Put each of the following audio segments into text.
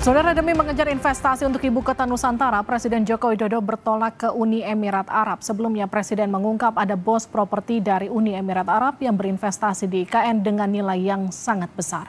Saudara demi mengejar investasi untuk ibu kota Nusantara, Presiden Joko Widodo bertolak ke Uni Emirat Arab. Sebelumnya Presiden mengungkap ada bos properti dari Uni Emirat Arab yang berinvestasi di IKN dengan nilai yang sangat besar.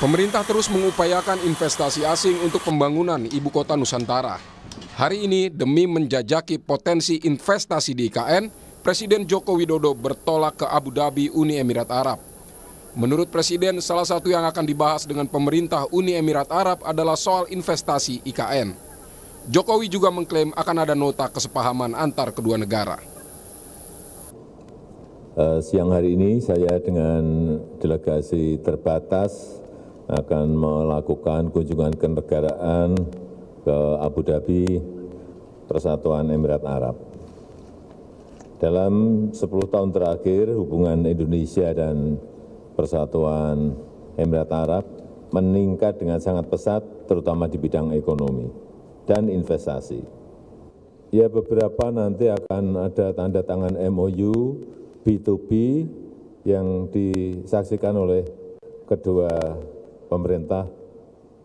Pemerintah terus mengupayakan investasi asing untuk pembangunan ibu kota Nusantara. Hari ini demi menjajaki potensi investasi di IKN, Presiden Joko Widodo bertolak ke Abu Dhabi, Uni Emirat Arab. Menurut Presiden, salah satu yang akan dibahas dengan pemerintah Uni Emirat Arab adalah soal investasi IKN. Jokowi juga mengklaim akan ada nota kesepahaman antar kedua negara. Eh, siang hari ini saya dengan delegasi terbatas akan melakukan kunjungan kenegaraan ke Abu Dhabi, Persatuan Emirat Arab. Dalam 10 tahun terakhir, hubungan Indonesia dan persatuan emirat arab meningkat dengan sangat pesat terutama di bidang ekonomi dan investasi. Ya beberapa nanti akan ada tanda tangan MOU B2B yang disaksikan oleh kedua pemerintah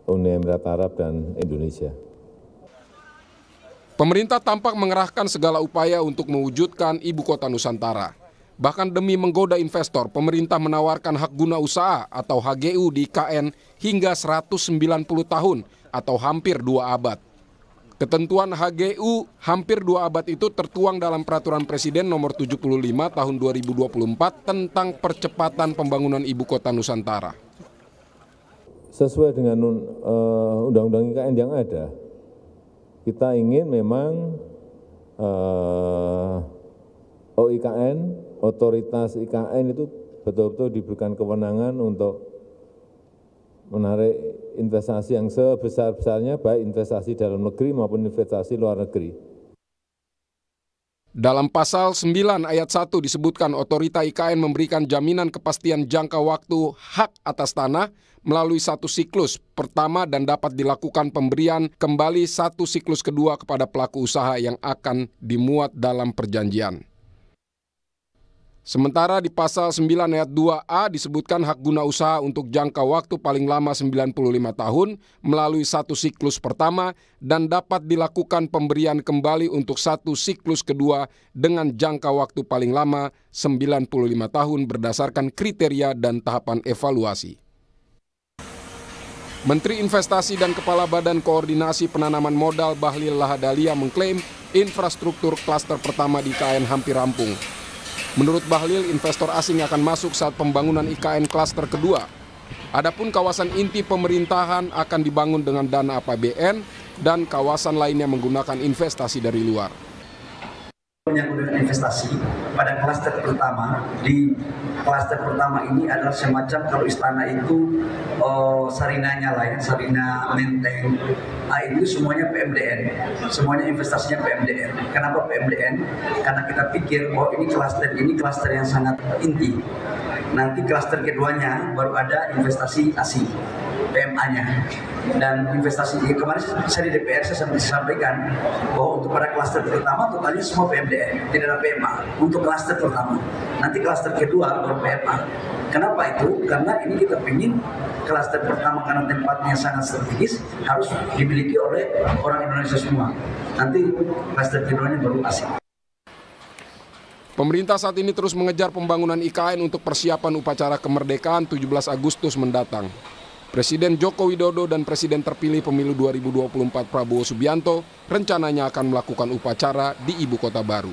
Uni Emirat Arab dan Indonesia. Pemerintah tampak mengerahkan segala upaya untuk mewujudkan ibu kota Nusantara. Bahkan demi menggoda investor, pemerintah menawarkan hak guna usaha atau HGU di IKN hingga 190 tahun atau hampir dua abad. Ketentuan HGU hampir dua abad itu tertuang dalam Peraturan Presiden Nomor 75 Tahun 2024 tentang percepatan pembangunan ibu kota Nusantara. Sesuai dengan undang eh, Undang-Undang IKN yang ada, kita ingin memang uh, eh, OIKN otoritas ikn itu betul-betul diberikan kewenangan untuk menarik investasi yang sebesar-besarnya, baik investasi dalam negeri maupun investasi luar negeri. Dalam pasal 9 ayat 1 disebutkan otorita IKN memberikan jaminan kepastian jangka waktu hak atas tanah melalui satu siklus pertama dan dapat dilakukan pemberian kembali satu siklus kedua kepada pelaku usaha yang akan dimuat dalam perjanjian. Sementara di pasal 9 ayat 2A disebutkan hak guna usaha untuk jangka waktu paling lama 95 tahun melalui satu siklus pertama dan dapat dilakukan pemberian kembali untuk satu siklus kedua dengan jangka waktu paling lama 95 tahun berdasarkan kriteria dan tahapan evaluasi. Menteri Investasi dan Kepala Badan Koordinasi Penanaman Modal Bahlil Lahadalia mengklaim infrastruktur klaster pertama di KN hampir rampung. Menurut Bahlil, investor asing akan masuk saat pembangunan IKN klaster kedua. Adapun kawasan inti pemerintahan akan dibangun dengan dana APBN dan kawasan lainnya menggunakan investasi dari luar. Penyambungan investasi pada klaster pertama di klaster pertama ini adalah semacam kalau istana itu oh, sarinanya lain, ya, sarina menteng Nah, itu semuanya PMDN, semuanya investasinya PMDN. Kenapa PMDN? Karena kita pikir, oh ini klaster ini klaster yang sangat inti. Nanti klaster keduanya baru ada investasi asing. PMA-nya. Dan investasi kemarin saya di DPR saya sampaikan bahwa untuk pada klaster pertama totalnya semua PMDN, tidak ada PMA untuk klaster pertama. Nanti klaster kedua baru PMA. Kenapa itu? Karena ini kita ingin klaster pertama karena tempatnya sangat strategis harus dimiliki oleh orang Indonesia semua. Nanti klaster keduanya baru asing. Pemerintah saat ini terus mengejar pembangunan IKN untuk persiapan upacara kemerdekaan 17 Agustus mendatang. Presiden Joko Widodo dan Presiden terpilih pemilu 2024 Prabowo Subianto rencananya akan melakukan upacara di Ibu Kota Baru.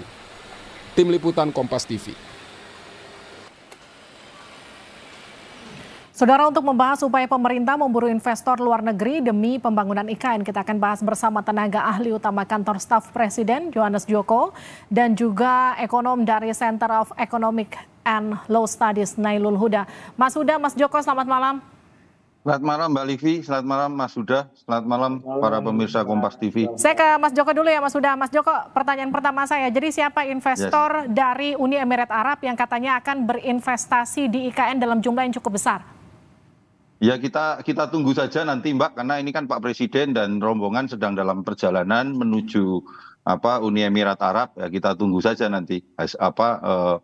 Tim Liputan Kompas TV. Saudara untuk membahas upaya pemerintah memburu investor luar negeri demi pembangunan IKN, kita akan bahas bersama tenaga ahli utama kantor staf Presiden Johannes Joko dan juga ekonom dari Center of Economic and Law Studies Nailul Huda. Mas Huda, Mas Joko selamat malam. Selamat malam Mbak Livi, selamat malam Mas Huda, selamat malam para pemirsa Kompas TV. Saya ke Mas Joko dulu ya Mas Huda. Mas Joko, pertanyaan pertama saya. Jadi siapa investor yes. dari Uni Emirat Arab yang katanya akan berinvestasi di IKN dalam jumlah yang cukup besar? Ya kita kita tunggu saja nanti Mbak karena ini kan Pak Presiden dan rombongan sedang dalam perjalanan menuju apa Uni Emirat Arab ya kita tunggu saja nanti apa uh,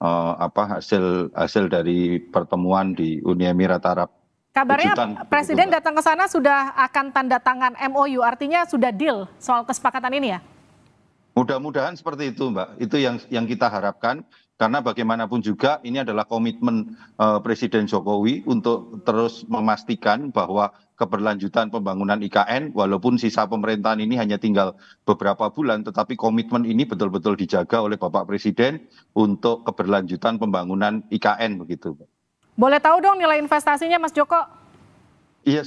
uh, apa hasil hasil dari pertemuan di Uni Emirat Arab. Kabarnya kejutan, Presiden datang ke sana sudah akan tanda tangan MOU, artinya sudah deal soal kesepakatan ini ya? Mudah-mudahan seperti itu Mbak, itu yang yang kita harapkan. Karena bagaimanapun juga ini adalah komitmen uh, Presiden Jokowi untuk terus memastikan bahwa keberlanjutan pembangunan IKN walaupun sisa pemerintahan ini hanya tinggal beberapa bulan tetapi komitmen ini betul-betul dijaga oleh Bapak Presiden untuk keberlanjutan pembangunan IKN begitu. Mbak. Boleh tahu dong nilai investasinya Mas Joko? Iya,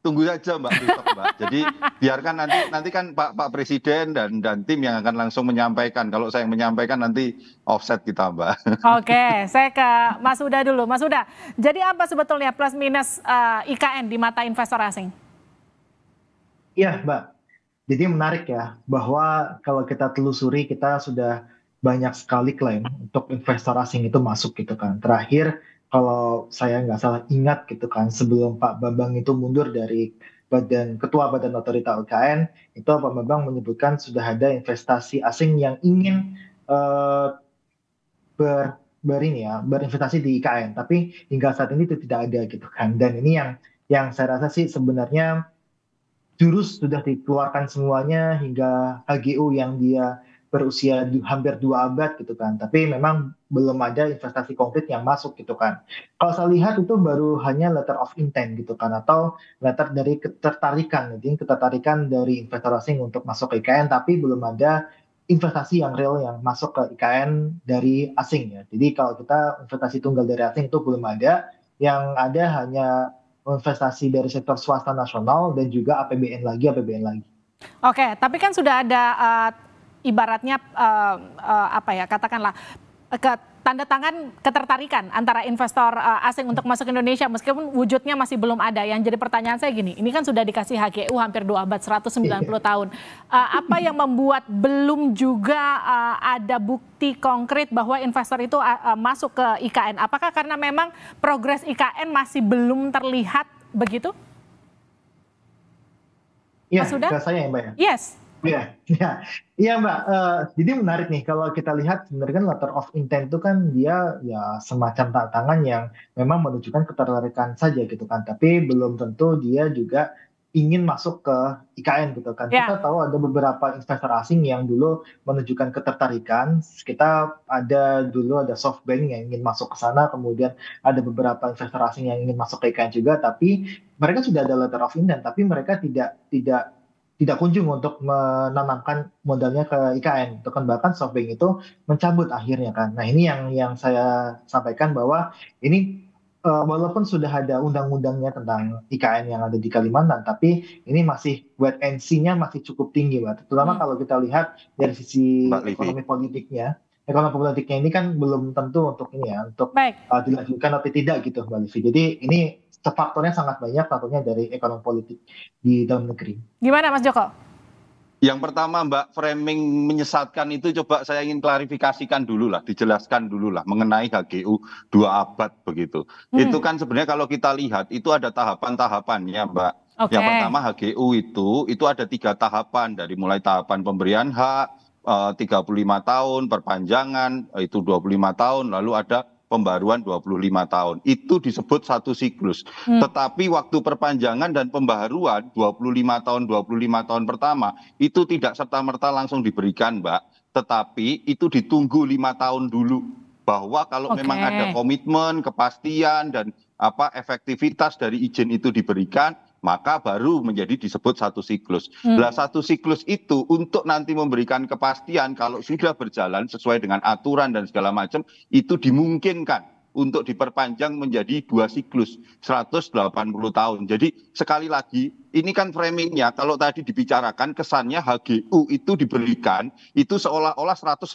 tunggu saja Mbak Mbak. Jadi biarkan nanti nanti kan Pak Pak Presiden dan dan tim yang akan langsung menyampaikan. Kalau saya yang menyampaikan nanti offset kita, Mbak. Oke, saya ke Mas Uda dulu. Mas Uda, jadi apa sebetulnya plus minus uh, eh, IKN di mata investor asing? Iya, Mbak. Jadi menarik ya bahwa kalau kita telusuri kita sudah banyak sekali klaim untuk investor asing itu masuk gitu kan. Terakhir kalau saya nggak salah ingat gitu kan sebelum Pak Bambang itu mundur dari badan ketua badan otorita UKN itu Pak Bambang menyebutkan sudah ada investasi asing yang ingin uh, ber ber ini ya berinvestasi di IKN tapi hingga saat ini itu tidak ada gitu kan dan ini yang yang saya rasa sih sebenarnya jurus sudah dikeluarkan semuanya hingga HGU yang dia berusia hampir dua abad gitu kan. Tapi memang belum ada investasi konkret yang masuk gitu kan. Kalau saya lihat itu baru hanya letter of intent gitu kan atau letter dari ketertarikan, jadi ketertarikan dari investor asing untuk masuk ke IKN tapi belum ada investasi yang real yang masuk ke IKN dari asing ya. Jadi kalau kita investasi tunggal dari asing itu belum ada, yang ada hanya investasi dari sektor swasta nasional dan juga APBN lagi, APBN lagi. Oke, tapi kan sudah ada uh, ibaratnya uh, uh, apa ya katakanlah ke tanda tangan ketertarikan antara investor uh, asing untuk masuk Indonesia meskipun wujudnya masih belum ada. Yang jadi pertanyaan saya gini, ini kan sudah dikasih HGU hampir dua abad 190 iya. tahun. Uh, apa yang membuat belum juga uh, ada bukti konkret bahwa investor itu uh, uh, masuk ke IKN? Apakah karena memang progres IKN masih belum terlihat begitu? Iya, Mas sudah saya ya, Mbak ya. Yes. Iya, iya, iya Mbak. Uh, jadi menarik nih kalau kita lihat sebenarnya kan letter of intent itu kan dia ya semacam tantangan yang memang menunjukkan ketertarikan saja gitu kan, tapi belum tentu dia juga ingin masuk ke IKN gitu kan. Yeah. Kita tahu ada beberapa investor asing yang dulu menunjukkan ketertarikan. Kita ada dulu ada SoftBank yang ingin masuk ke sana, kemudian ada beberapa investor asing yang ingin masuk ke IKN juga, tapi mereka sudah ada letter of intent, tapi mereka tidak tidak tidak kunjung untuk menanamkan modalnya ke IKN. Bahkan bahkan SoftBank itu mencabut akhirnya kan. Nah ini yang yang saya sampaikan bahwa ini uh, walaupun sudah ada undang-undangnya tentang IKN yang ada di Kalimantan, tapi ini masih wet and nya masih cukup tinggi, Mbak. Terutama hmm. kalau kita lihat dari sisi ekonomi politiknya, ekonomi politiknya ini kan belum tentu untuk ini ya, untuk uh, dilanjutkan atau tidak gitu, Mbak Livi. Jadi ini faktornya sangat banyak, tentunya dari ekonomi politik di dalam negeri. Gimana Mas Joko? Yang pertama Mbak framing menyesatkan itu coba saya ingin klarifikasikan dulu lah, dijelaskan dulu lah mengenai HGU dua abad begitu. Hmm. Itu kan sebenarnya kalau kita lihat itu ada tahapan-tahapannya Mbak. Okay. Yang pertama HGU itu itu ada tiga tahapan dari mulai tahapan pemberian hak, 35 eh, tahun perpanjangan eh, itu 25 tahun lalu ada pembaruan 25 tahun. Itu disebut satu siklus. Hmm. Tetapi waktu perpanjangan dan pembaruan 25 tahun 25 tahun pertama itu tidak serta-merta langsung diberikan, Mbak. Tetapi itu ditunggu lima tahun dulu bahwa kalau okay. memang ada komitmen, kepastian dan apa efektivitas dari izin itu diberikan, maka baru menjadi disebut satu siklus. Nah, satu siklus itu untuk nanti memberikan kepastian kalau sudah berjalan sesuai dengan aturan dan segala macam itu dimungkinkan untuk diperpanjang menjadi dua siklus 180 tahun. Jadi sekali lagi ini kan framingnya kalau tadi dibicarakan kesannya HGU itu diberikan itu seolah-olah 180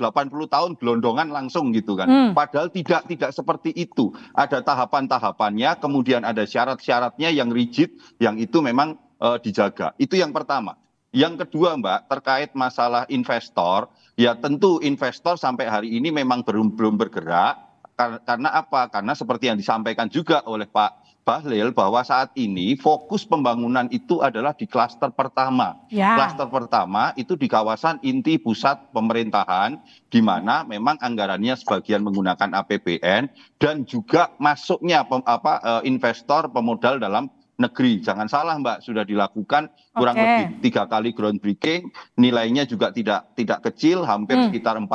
tahun gelondongan langsung gitu kan. Hmm. Padahal tidak tidak seperti itu. Ada tahapan-tahapannya, kemudian ada syarat-syaratnya yang rigid yang itu memang uh, dijaga. Itu yang pertama. Yang kedua, Mbak, terkait masalah investor, ya tentu investor sampai hari ini memang belum belum bergerak karena apa karena seperti yang disampaikan juga oleh pak Bahlil bahwa saat ini fokus pembangunan itu adalah di klaster pertama. Ya. Klaster pertama itu di kawasan inti pusat pemerintahan di mana memang anggarannya sebagian menggunakan APBN dan juga masuknya pem, apa eh, investor pemodal dalam negeri. Jangan salah Mbak, sudah dilakukan kurang okay. lebih tiga kali groundbreaking, nilainya juga tidak tidak kecil, hampir hmm. sekitar 45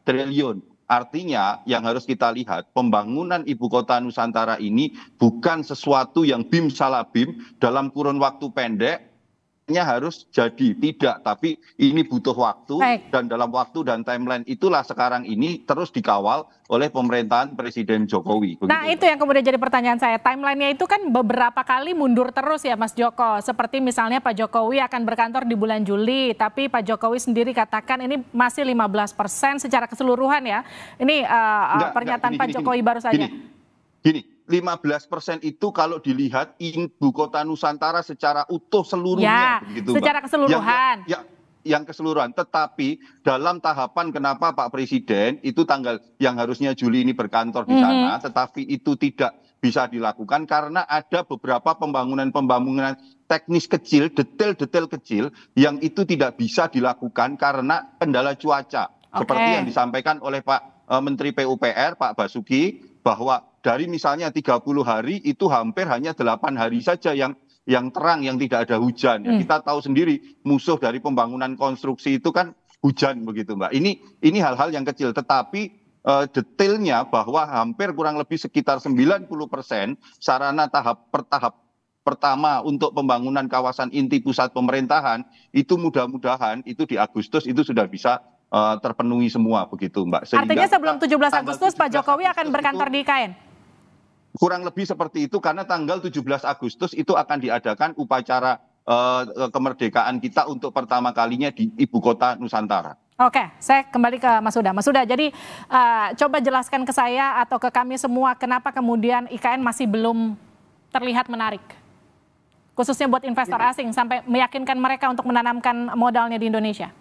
triliun artinya yang harus kita lihat pembangunan ibu kota nusantara ini bukan sesuatu yang bim salah dalam kurun waktu pendek nya harus jadi tidak tapi ini butuh waktu Baik. dan dalam waktu dan timeline itulah sekarang ini terus dikawal oleh pemerintahan Presiden Jokowi. Begitu. Nah itu yang kemudian jadi pertanyaan saya timelinenya itu kan beberapa kali mundur terus ya Mas Joko seperti misalnya Pak Jokowi akan berkantor di bulan Juli tapi Pak Jokowi sendiri katakan ini masih 15 persen secara keseluruhan ya ini uh, enggak, pernyataan enggak, gini, Pak Jokowi gini, baru saja. Gini, gini 15% itu kalau dilihat ibu kota Nusantara secara utuh seluruhnya ya, begitu, secara Mbak. keseluruhan. Ya, ya, yang keseluruhan, tetapi dalam tahapan kenapa Pak Presiden itu tanggal yang harusnya Juli ini berkantor di mhm. sana, mm -hmm. tetapi itu tidak bisa dilakukan karena ada beberapa pembangunan-pembangunan teknis kecil, detail-detail kecil yang itu tidak bisa dilakukan karena kendala cuaca. Okay. Seperti yang disampaikan oleh Pak eh, Menteri PUPR Pak Basuki bahwa dari misalnya 30 hari itu hampir hanya 8 hari saja yang yang terang yang tidak ada hujan. hmm. Kita tahu sendiri musuh dari pembangunan konstruksi itu kan hujan begitu, Mbak. Ini ini hal-hal yang kecil tetapi uh, detailnya bahwa hampir kurang lebih sekitar 90% sarana tahap per tahap pertama untuk pembangunan kawasan inti pusat pemerintahan itu mudah-mudahan itu di Agustus itu sudah bisa eh, terpenuhi semua begitu Mbak. Sehingga Artinya sebelum 17 Agustus 17 Pak Jokowi akan berkantor itu, di IKN? kurang lebih seperti itu karena tanggal 17 agustus itu akan diadakan upacara eh, eh, kemerdekaan kita untuk pertama kalinya di ibu kota nusantara Oke, saya kembali ke Mas Uda. Mas Uda, jadi uh, coba jelaskan ke saya atau ke kami semua kenapa kemudian IKN masih belum terlihat menarik, khususnya buat investor ya. asing sampai meyakinkan mereka untuk menanamkan modalnya di Indonesia.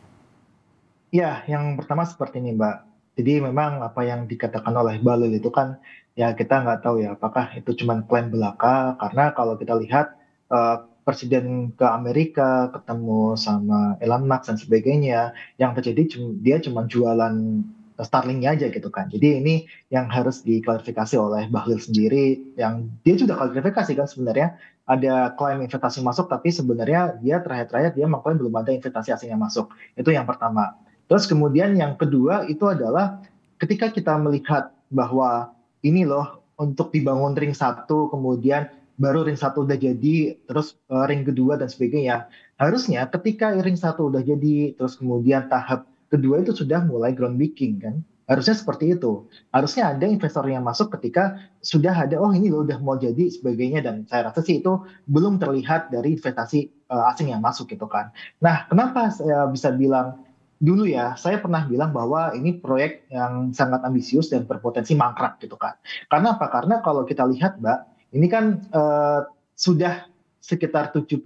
Ya, yang pertama seperti ini, Mbak. Jadi memang apa yang dikatakan oleh Balil itu kan ya kita nggak tahu ya apakah itu cuma klaim belaka karena kalau kita lihat uh, presiden ke Amerika ketemu sama Elon Musk dan sebagainya yang terjadi dia cuma jualan Starling aja gitu kan. Jadi ini yang harus diklarifikasi oleh Bahlil sendiri yang dia sudah klarifikasi kan sebenarnya ada klaim investasi masuk tapi sebenarnya dia terakhir-terakhir dia mengklaim belum ada investasi asing yang masuk. Itu yang pertama. Terus kemudian yang kedua itu adalah ketika kita melihat bahwa ini loh untuk dibangun ring satu kemudian baru ring satu udah jadi terus uh, ring kedua dan sebagainya harusnya ketika ring satu udah jadi terus kemudian tahap kedua itu sudah mulai groundbreaking kan harusnya seperti itu harusnya ada investor yang masuk ketika sudah ada oh ini loh udah mau jadi sebagainya dan saya rasa sih itu belum terlihat dari investasi uh, asing yang masuk gitu kan nah kenapa saya bisa bilang dulu ya saya pernah bilang bahwa ini proyek yang sangat ambisius dan berpotensi mangkrak gitu kan. Karena apa? Karena kalau kita lihat Mbak, ini kan eh, sudah sekitar 75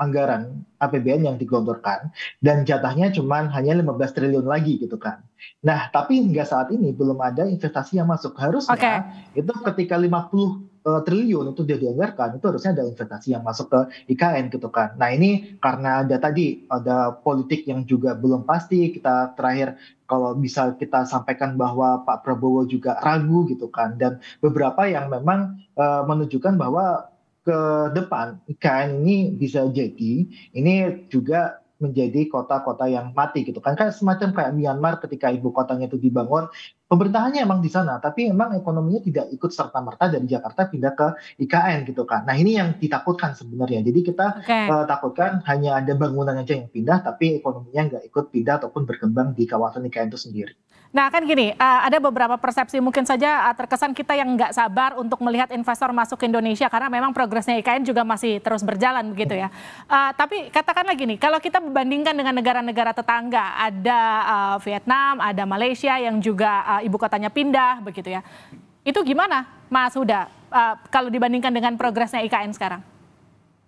anggaran APBN yang digelontorkan dan jatahnya cuma hanya 15 triliun lagi gitu kan. Nah, tapi hingga saat ini belum ada investasi yang masuk. Harusnya okay. itu ketika 50 triliun itu dia dianggarkan itu harusnya ada investasi yang masuk ke IKN gitu kan. Nah ini karena ada tadi ada politik yang juga belum pasti kita terakhir kalau bisa kita sampaikan bahwa Pak Prabowo juga ragu gitu kan dan beberapa yang memang uh, menunjukkan bahwa ke depan IKN ini bisa jadi ini juga menjadi kota-kota yang mati gitu kan kan semacam kayak Myanmar ketika ibu kotanya itu dibangun pemerintahannya emang di sana, tapi emang ekonominya tidak ikut serta merta dari Jakarta pindah ke IKN gitu kan. Nah ini yang ditakutkan sebenarnya. Jadi kita okay. uh, eh, takutkan hanya ada bangunan aja yang pindah, tapi ekonominya nggak ikut pindah ataupun berkembang di kawasan IKN itu sendiri. Nah kan gini, uh, ada beberapa persepsi mungkin saja uh, terkesan kita yang nggak sabar untuk melihat investor masuk ke Indonesia karena memang progresnya IKN juga masih terus berjalan begitu ya. Uh, tapi katakanlah gini, kalau kita membandingkan dengan negara-negara tetangga, ada uh, Vietnam, ada Malaysia yang juga uh, Eh, ibu kotanya pindah begitu ya. Itu gimana, Mas Huda, uh, kalau dibandingkan dengan progresnya IKN sekarang?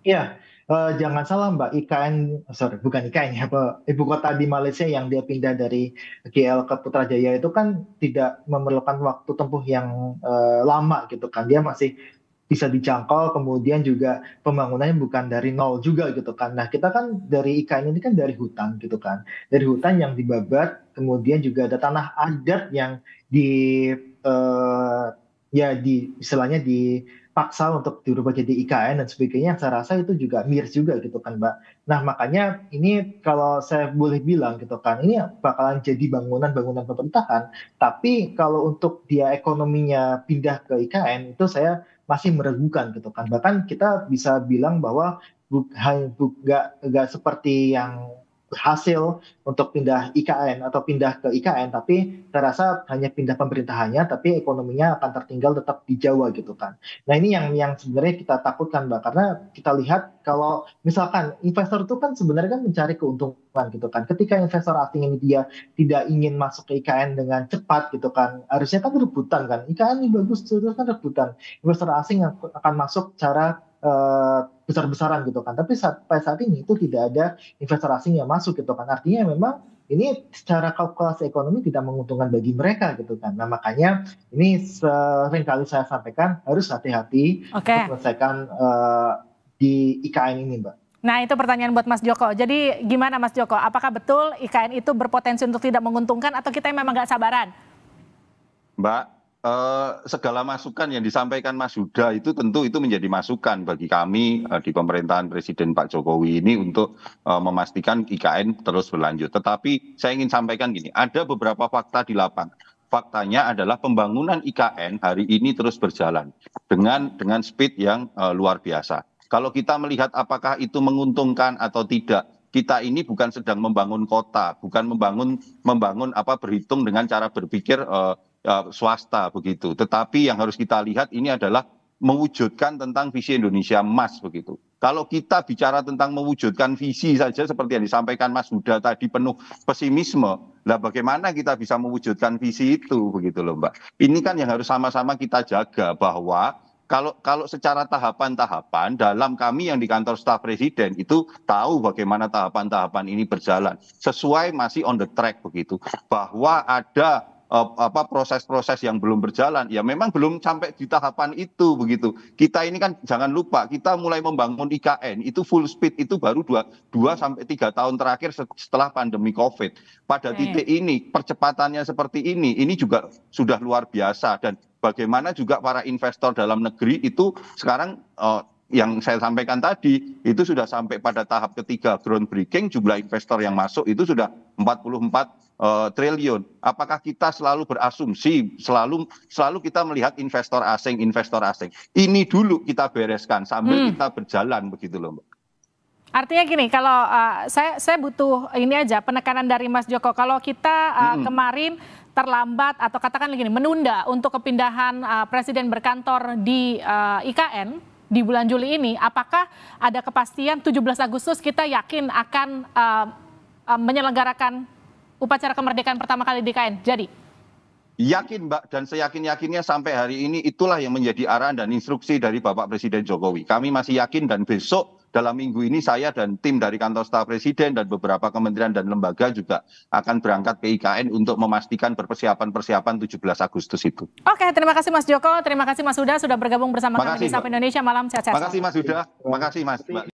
Iya, uh, jangan salah Mbak, IKN, sorry, bukan IKN ya, ibu kota di Malaysia yang dia pindah dari KL ke Putrajaya itu kan tidak memerlukan waktu tempuh yang uh, lama gitu kan, dia masih bisa dijangkau kemudian juga pembangunannya bukan dari nol juga gitu kan nah kita kan dari IKN ini kan dari hutan gitu kan dari hutan yang dibabat kemudian juga ada tanah adat yang di uh, ya di istilahnya dipaksa untuk diubah jadi IKN dan sebagainya saya rasa itu juga miris juga gitu kan mbak nah makanya ini kalau saya boleh bilang gitu kan ini bakalan jadi bangunan-bangunan pemerintahan tapi kalau untuk dia ekonominya pindah ke IKN itu saya masih meragukan gitu kan bahkan kita bisa bilang bahwa gak seperti yang berhasil untuk pindah IKN atau pindah ke IKN tapi terasa hanya pindah pemerintahannya tapi ekonominya akan tertinggal tetap di Jawa gitu kan. Nah ini yang yang sebenarnya kita takutkan Mbak karena kita lihat kalau misalkan investor itu kan sebenarnya kan mencari keuntungan gitu kan. Ketika investor asing ini dia tidak ingin masuk ke IKN dengan cepat gitu kan harusnya kan rebutan kan. IKN ini bagus terus kan rebutan. Investor asing yang akan masuk cara Eh, besar-besaran gitu kan. Tapi sampai saat ini itu tidak ada investor asing yang masuk gitu kan. Artinya memang ini secara kalkulasi ekonomi tidak menguntungkan bagi mereka gitu kan. Nah makanya ini sering kali saya sampaikan harus hati-hati okay. menyelesaikan uh, di IKN ini mbak. Nah itu pertanyaan buat Mas Joko. Jadi gimana Mas Joko? Apakah betul IKN itu berpotensi untuk tidak menguntungkan atau kita memang nggak sabaran? Mbak, Eh, segala masukan yang disampaikan mas huda itu tentu itu menjadi masukan bagi kami eh, di pemerintahan presiden pak jokowi ini untuk eh, memastikan ikn terus berlanjut tetapi saya ingin sampaikan gini ada beberapa fakta di lapangan faktanya adalah pembangunan IKN hari ini terus berjalan dengan dengan speed yang uh, luar biasa. Kalau kita melihat apakah itu menguntungkan atau tidak, kita ini bukan sedang membangun kota, bukan membangun membangun apa berhitung dengan cara berpikir uh, Eh, swasta begitu tetapi yang harus kita lihat ini adalah mewujudkan tentang visi Indonesia emas begitu kalau kita bicara tentang mewujudkan visi saja seperti yang disampaikan Mas Huda tadi penuh pesimisme lah bagaimana kita bisa mewujudkan visi itu begitu loh Mbak ini kan yang harus sama-sama kita jaga bahwa kalau kalau secara tahapan-tahapan dalam kami yang di kantor staf presiden itu tahu bagaimana tahapan-tahapan ini berjalan sesuai masih on the track begitu bahwa ada Eh, apa proses-proses yang belum berjalan ya memang belum sampai di tahapan itu begitu kita ini kan jangan lupa kita mulai membangun IKN itu full speed itu baru dua dua sampai tiga tahun terakhir setelah pandemi COVID pada titik ini percepatannya seperti ini ini juga sudah luar biasa dan bagaimana juga para investor dalam negeri itu sekarang uh, yang saya sampaikan tadi itu sudah sampai pada tahap ketiga groundbreaking jumlah investor yang masuk itu sudah 44 eh, triliun. Apakah kita selalu berasumsi selalu selalu kita melihat investor asing investor asing. Ini dulu kita bereskan sambil hmm. kita berjalan begitu loh, Mbak. Artinya gini, kalau uh, saya saya butuh ini aja penekanan dari Mas Joko. Kalau kita uh, mm -hmm. kemarin terlambat atau katakan gini menunda untuk kepindahan uh, presiden berkantor di uh, IKN di bulan Juli ini, apakah ada kepastian 17 Agustus kita yakin akan uh, uh, menyelenggarakan upacara kemerdekaan pertama kali di KN? Jadi Yakin Mbak, dan seyakin-yakinnya sampai hari ini itulah yang menjadi arahan dan instruksi dari Bapak Presiden Jokowi. Kami masih yakin dan besok dalam minggu ini saya dan tim dari kantor staf presiden dan beberapa kementerian dan lembaga juga akan berangkat ke IKN untuk memastikan persiapan-persiapan 17 Agustus itu. Oke, terima kasih Mas Joko, terima kasih Mas Huda sudah bergabung bersama kami di Sapa Indonesia malam sehat-sehat. kasih Mas Huda, terima kasih Mas.